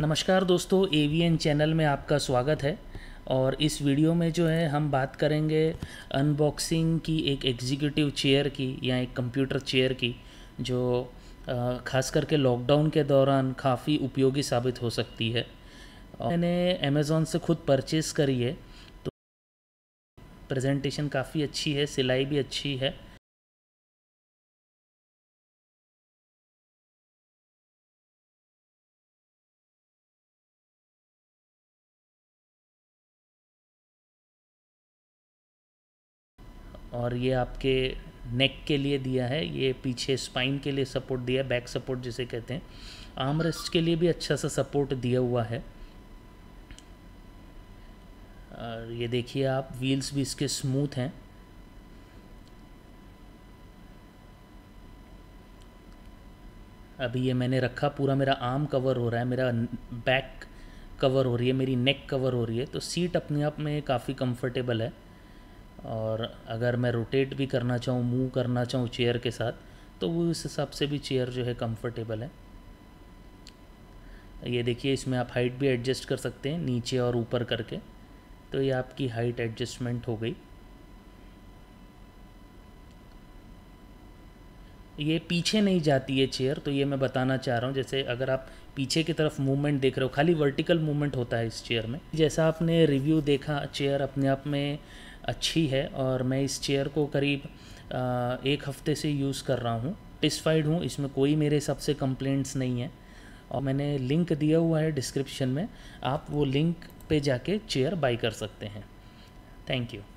नमस्कार दोस्तों ए चैनल में आपका स्वागत है और इस वीडियो में जो है हम बात करेंगे अनबॉक्सिंग की एक एग्जीक्यूटिव चेयर की या एक कंप्यूटर चेयर की जो खास करके लॉकडाउन के दौरान काफ़ी उपयोगी साबित हो सकती है मैंने अमेज़ोन से खुद परचेज़ करी है तो प्रेजेंटेशन काफ़ी अच्छी है सिलाई भी अच्छी है और ये आपके नेक के लिए दिया है ये पीछे स्पाइन के लिए सपोर्ट दिया है बैक सपोर्ट जिसे कहते हैं आर्म रेस्ट के लिए भी अच्छा सा सपोर्ट दिया हुआ है और ये देखिए आप व्हील्स भी इसके स्मूथ हैं अभी ये मैंने रखा पूरा मेरा आर्म कवर हो रहा है मेरा बैक कवर हो रही है मेरी नेक कवर हो रही है तो सीट अपने आप में काफ़ी कंफर्टेबल है और अगर मैं रोटेट भी करना चाहूँ मूव करना चाहूँ चेयर के साथ तो वो इस हिसाब से भी चेयर जो है कंफर्टेबल है ये देखिए इसमें आप हाइट भी एडजस्ट कर सकते हैं नीचे और ऊपर करके तो ये आपकी हाइट एडजस्टमेंट हो गई ये पीछे नहीं जाती है चेयर तो ये मैं बताना चाह रहा हूँ जैसे अगर आप पीछे की तरफ मूवमेंट देख रहे हो खाली वर्टिकल मूवमेंट होता है इस चेयर में जैसा आपने रिव्यू देखा चेयर अपने आप में अच्छी है और मैं इस चेयर को करीब एक हफ्ते से यूज़ कर रहा हूँ सेटिस्फाइड हूँ इसमें कोई मेरे हिसाब से कंप्लेंट्स नहीं है और मैंने लिंक दिया हुआ है डिस्क्रिप्शन में आप वो लिंक पे जाके चेयर बाई कर सकते हैं थैंक यू